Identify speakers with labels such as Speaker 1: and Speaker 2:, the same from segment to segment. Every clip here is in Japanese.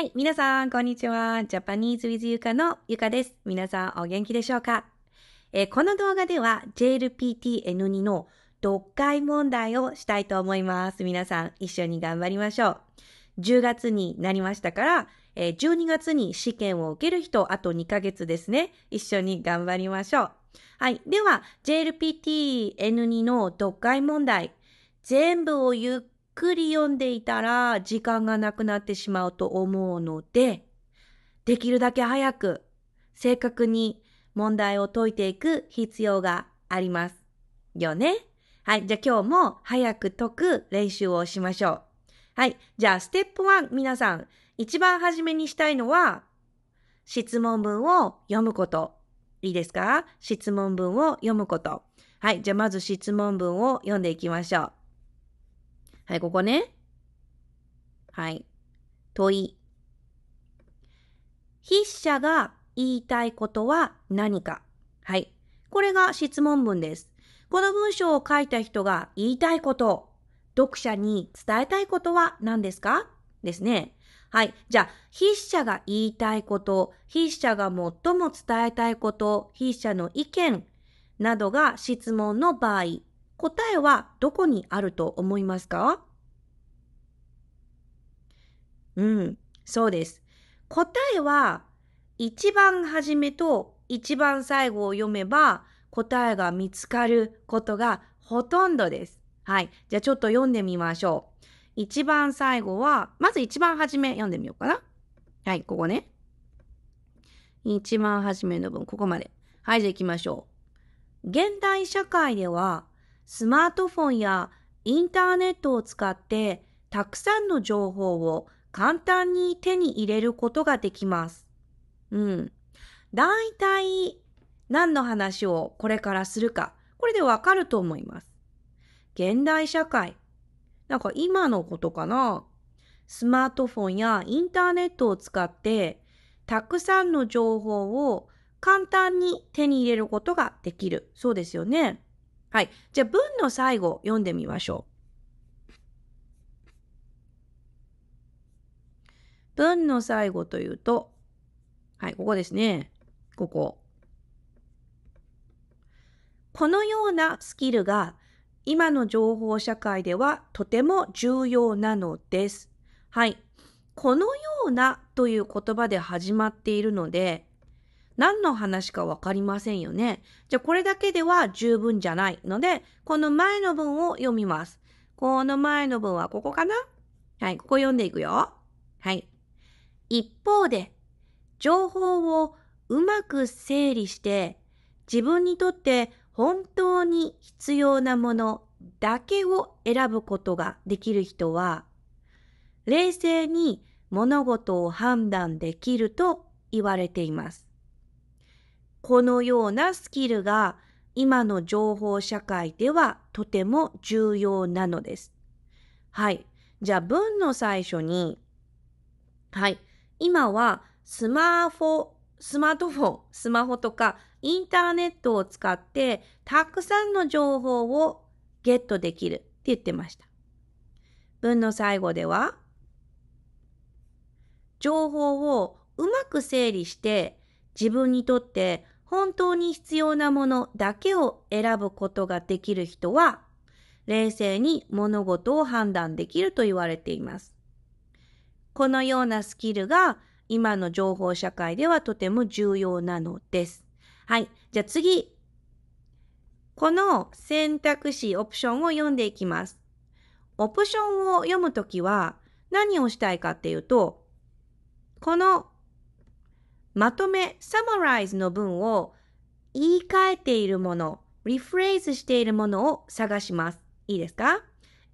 Speaker 1: はい、皆さん、こんにちは。ジャパニーズ with ゆかのゆかです。皆さん、お元気でしょうか、えー、この動画では JLPTN2 の読解問題をしたいと思います。皆さん、一緒に頑張りましょう。10月になりましたから、えー、12月に試験を受ける人、あと2ヶ月ですね。一緒に頑張りましょう。はい。では、JLPTN2 の読解問題。全部をゆっくり読んでいたら時間がなくなってしまうと思うので、できるだけ早く正確に問題を解いていく必要があります。よね。はい。じゃあ今日も早く解く練習をしましょう。はい。じゃあステップ1、皆さん、一番初めにしたいのは、質問文を読むこと。いいですか質問文を読むこと。はい。じゃあまず質問文を読んでいきましょう。はい、ここね。はい。問い。筆者が言いたいことは何かはい。これが質問文です。この文章を書いた人が言いたいこと、読者に伝えたいことは何ですかですね。はい。じゃあ、筆者が言いたいこと、筆者が最も伝えたいこと、筆者の意見などが質問の場合、答えはどこにあると思いますかうん、そうです。答えは一番初めと一番最後を読めば答えが見つかることがほとんどです。はい。じゃあちょっと読んでみましょう。一番最後は、まず一番初め読んでみようかな。はい、ここね。一番初めの文、ここまで。はい、じゃあ行きましょう。現代社会ではスマートフォンやインターネットを使ってたくさんの情報を簡単に手に入れることができます。うん。だいたい何の話をこれからするか、これでわかると思います。現代社会。なんか今のことかなスマートフォンやインターネットを使ってたくさんの情報を簡単に手に入れることができる。そうですよね。はい。じゃあ文の最後読んでみましょう。文の最後というと、はい、ここですね。ここ。このようなスキルが今の情報社会ではとても重要なのです。はい。このようなという言葉で始まっているので、何の話かわかりませんよね。じゃあこれだけでは十分じゃないので、この前の文を読みます。この前の文はここかなはい、ここ読んでいくよ。はい。一方で、情報をうまく整理して、自分にとって本当に必要なものだけを選ぶことができる人は、冷静に物事を判断できると言われています。このようなスキルが今の情報社会ではとても重要なのです。はい。じゃあ文の最初に、はい。今はスマホ、スマートフォン、スマホとかインターネットを使ってたくさんの情報をゲットできるって言ってました。文の最後では、情報をうまく整理して自分にとって本当に必要なものだけを選ぶことができる人は、冷静に物事を判断できると言われています。このようなスキルが今の情報社会ではとても重要なのです。はい。じゃあ次。この選択肢、オプションを読んでいきます。オプションを読むときは何をしたいかっていうと、このまとめ summarize の文を言い換えているもの、リフレーズしているものを探します。いいですか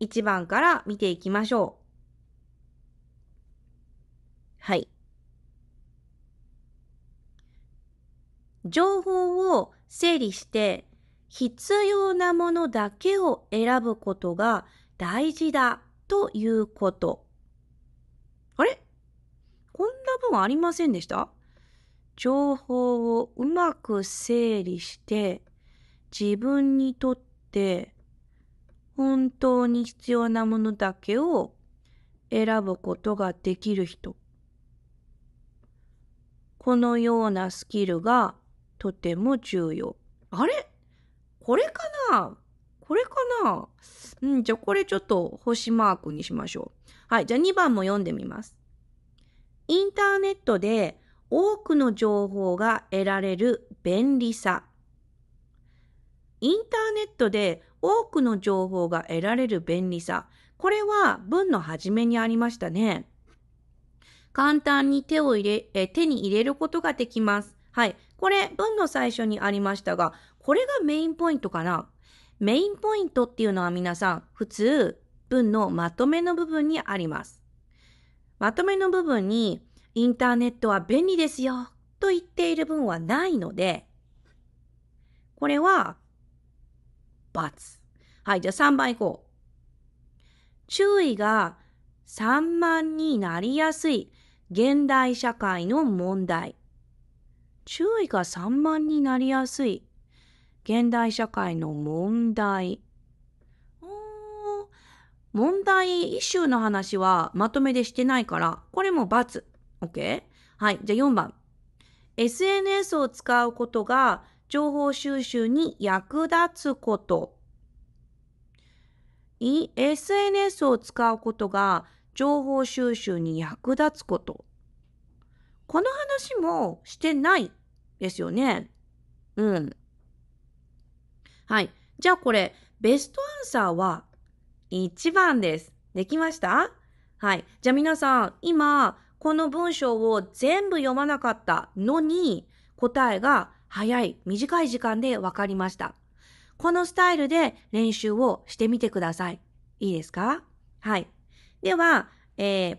Speaker 1: ?1 番から見ていきましょう。はい。情報を整理して必要なものだけを選ぶことが大事だということ。あれこんな文ありませんでした情報をうまく整理して自分にとって本当に必要なものだけを選ぶことができる人。このようなスキルがとても重要。あれこれかなこれかなうん、じゃあこれちょっと星マークにしましょう。はい、じゃあ2番も読んでみます。インターネットで多くの情報が得られる便利さ。インターネットで多くの情報が得られる便利さ。これは文の初めにありましたね。簡単に手を入れ、え手に入れることができます。はい。これ文の最初にありましたが、これがメインポイントかな。メインポイントっていうのは皆さん、普通文のまとめの部分にあります。まとめの部分にインターネットは便利ですよと言っている分はないので、これは、×。はい、じゃあ3番いこう。注意が散漫になりやすい現代社会の問題。注意が散漫になりやすい現代社会の問題。問題、一周の話はまとめでしてないから、これも×。OK? はい。じゃあ4番。SNS を使うことが情報収集に役立つこと。SNS を使うことが情報収集に役立つこと。この話もしてないですよね。うん。はい。じゃあこれ、ベストアンサーは1番です。できましたはい。じゃあ皆さん、今、この文章を全部読まなかったのに、答えが早い、短い時間で分かりました。このスタイルで練習をしてみてください。いいですかはい。では、えー、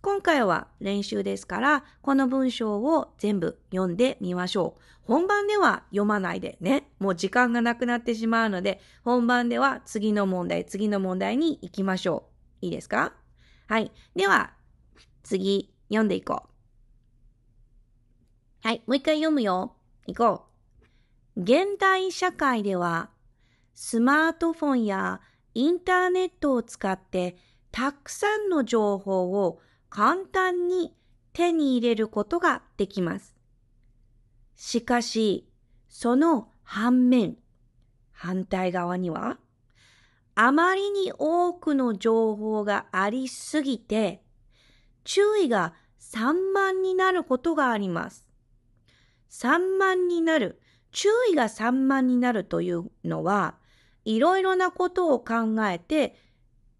Speaker 1: 今回は練習ですから、この文章を全部読んでみましょう。本番では読まないでね。もう時間がなくなってしまうので、本番では次の問題、次の問題に行きましょう。いいですかはい。では、次、読んでいこう。はい、もう一回読むよ。いこう。現代社会では、スマートフォンやインターネットを使って、たくさんの情報を簡単に手に入れることができます。しかし、その反面、反対側には、あまりに多くの情報がありすぎて、注意が散漫になることがあります。散漫になる、注意が散漫になるというのは、いろいろなことを考えて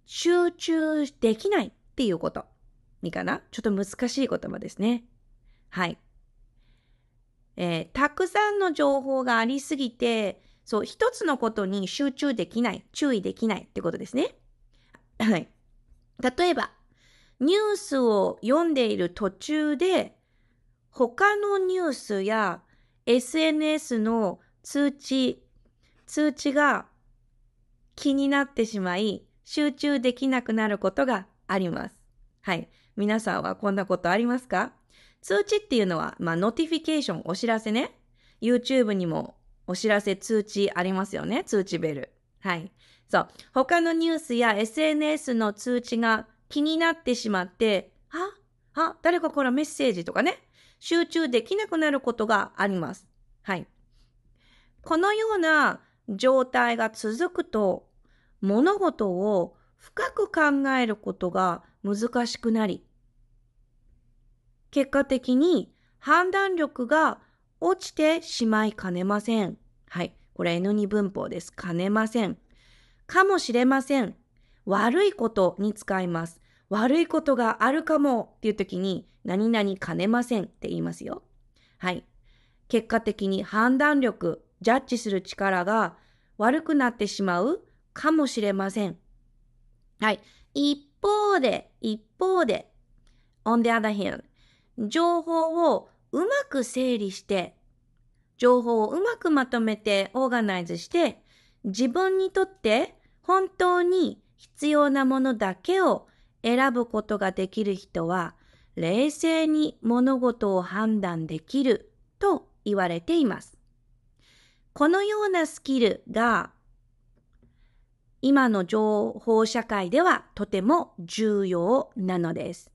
Speaker 1: 集中できないっていうこと。いいかなちょっと難しい言葉ですね。はい。えー、たくさんの情報がありすぎて、そう、一つのことに集中できない、注意できないってことですね。はい。例えば、ニュースを読んでいる途中で、他のニュースや SNS の通知、通知が気になってしまい、集中できなくなることがあります。はい。皆さんはこんなことありますか通知っていうのは、まあ、ノティフィケーション、お知らせね。YouTube にもお知らせ通知ありますよね。通知ベル。はい。そう。他のニュースや SNS の通知が気になってしまって、あ、あ、誰かからメッセージとかね、集中できなくなることがあります。はい。このような状態が続くと、物事を深く考えることが難しくなり、結果的に判断力が落ちてしまいかねません。はい。これ N2 文法です。かねません。かもしれません。悪いことに使います。悪いことがあるかもっていう時に、何々兼ねませんって言いますよ。はい。結果的に判断力、ジャッジする力が悪くなってしまうかもしれません。はい。一方で、一方で、on the other hand, 情報をうまく整理して、情報をうまくまとめてオーガナイズして、自分にとって本当に必要なものだけを選ぶことができる人は、冷静に物事を判断できると言われています。このようなスキルが今の情報社会ではとても重要なのです。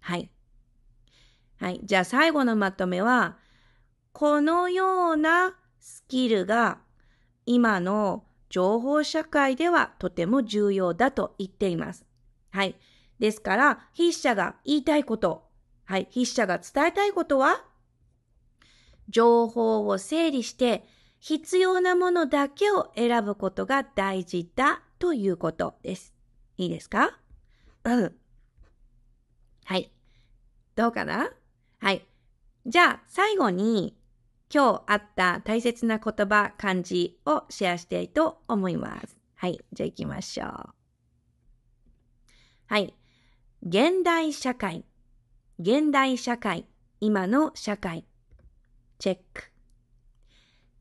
Speaker 1: はい。はい。じゃあ最後のまとめは、このようなスキルが今の情報社会ではとても重要だと言っています。はい。ですから、筆者が言いたいこと、はい、筆者が伝えたいことは、情報を整理して、必要なものだけを選ぶことが大事だということです。いいですかうん。はい。どうかなはい。じゃあ、最後に、今日あった大切な言葉、漢字をシェアしたいと思います。はい、じゃあ行きましょう。はい。現代社会。現代社会。今の社会。チェック。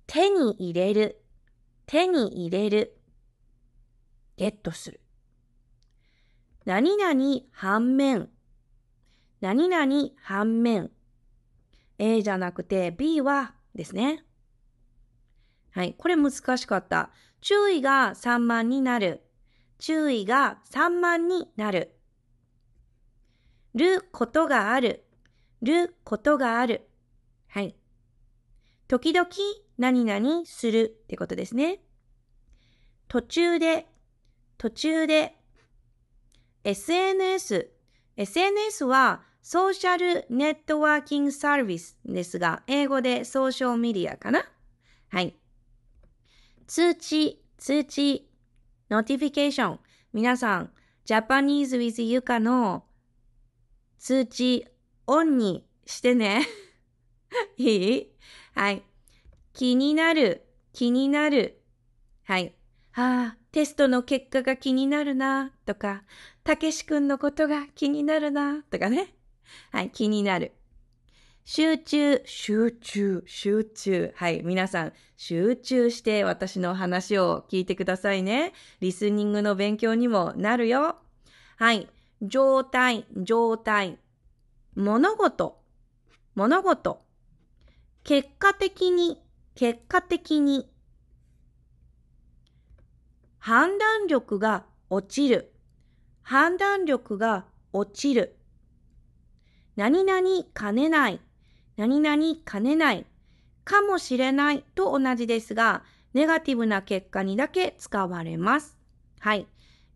Speaker 1: 手に入れる。手に入れる。ゲットする。何々反面。何々反面。A じゃなくて B はですね。はい。これ難しかった。注意が散漫になる。注意が散漫になる。ることがある。ることがある。はい。時々何々するってことですね。途中で、途中で。SNS。SNS はソーシャルネットワーキングサービスですが、英語でソーシャルメディアかなはい。通知、通知、ノティフィケーション。皆さん、ジャパニーズ with ka の通知オンにしてね。いいはい。気になる、気になる。はい。ああ、テストの結果が気になるな、とか、たけし君のことが気になるな、とかね。はい、気になる。集中、集中、集中。はい、皆さん、集中して私の話を聞いてくださいね。リスニングの勉強にもなるよ。はい、状態、状態。物事、物事。結果的に、結果的に。判断力が落ちる。判断力が落ちる。何々兼ねない、何々兼ねない、かもしれないと同じですが、ネガティブな結果にだけ使われます。はい。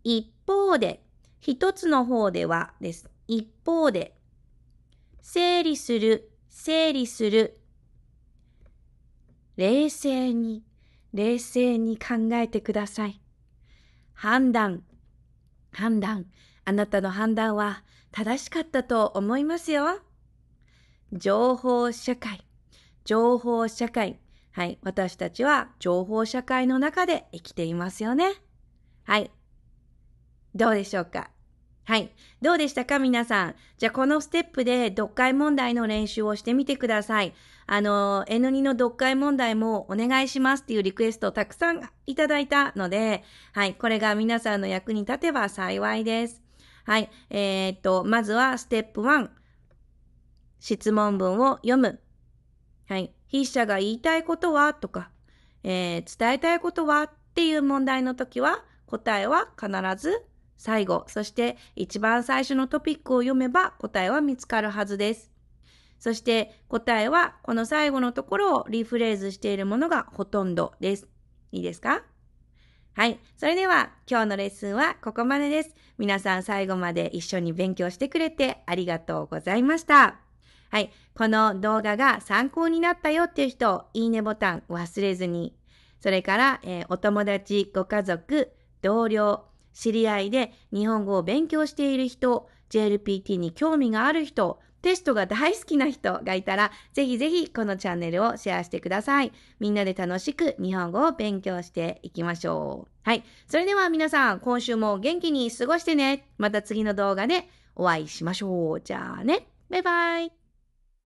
Speaker 1: 一方で、一つの方ではです。一方で、整理する、整理する。冷静に、冷静に考えてください。判断、判断。あなたの判断は正しかったと思いますよ。情報社会、情報社会。はい、私たちは情報社会の中で生きていますよね。はい。どうでしょうかはい。どうでしたか皆さん。じゃあこのステップで読解問題の練習をしてみてください。あの、N2 の読解問題もお願いしますっていうリクエストをたくさんいただいたので、はい。これが皆さんの役に立てば幸いです。はい。えー、っと、まずはステップ1。質問文を読む。はい。筆者が言いたいことはとか、えー、伝えたいことはっていう問題の時は、答えは必ず最後、そして一番最初のトピックを読めば答えは見つかるはずです。そして答えはこの最後のところをリフレーズしているものがほとんどです。いいですかはい。それでは今日のレッスンはここまでです。皆さん最後まで一緒に勉強してくれてありがとうございました。はい。この動画が参考になったよっていう人、いいねボタン忘れずに。それから、えー、お友達、ご家族、同僚、知り合いで日本語を勉強している人、JLPT に興味がある人、テストが大好きな人がいたら、ぜひぜひこのチャンネルをシェアしてください。みんなで楽しく日本語を勉強していきましょう。はい。それでは皆さん、今週も元気に過ごしてね。また次の動画でお会いしましょう。じゃあね。バイバイ。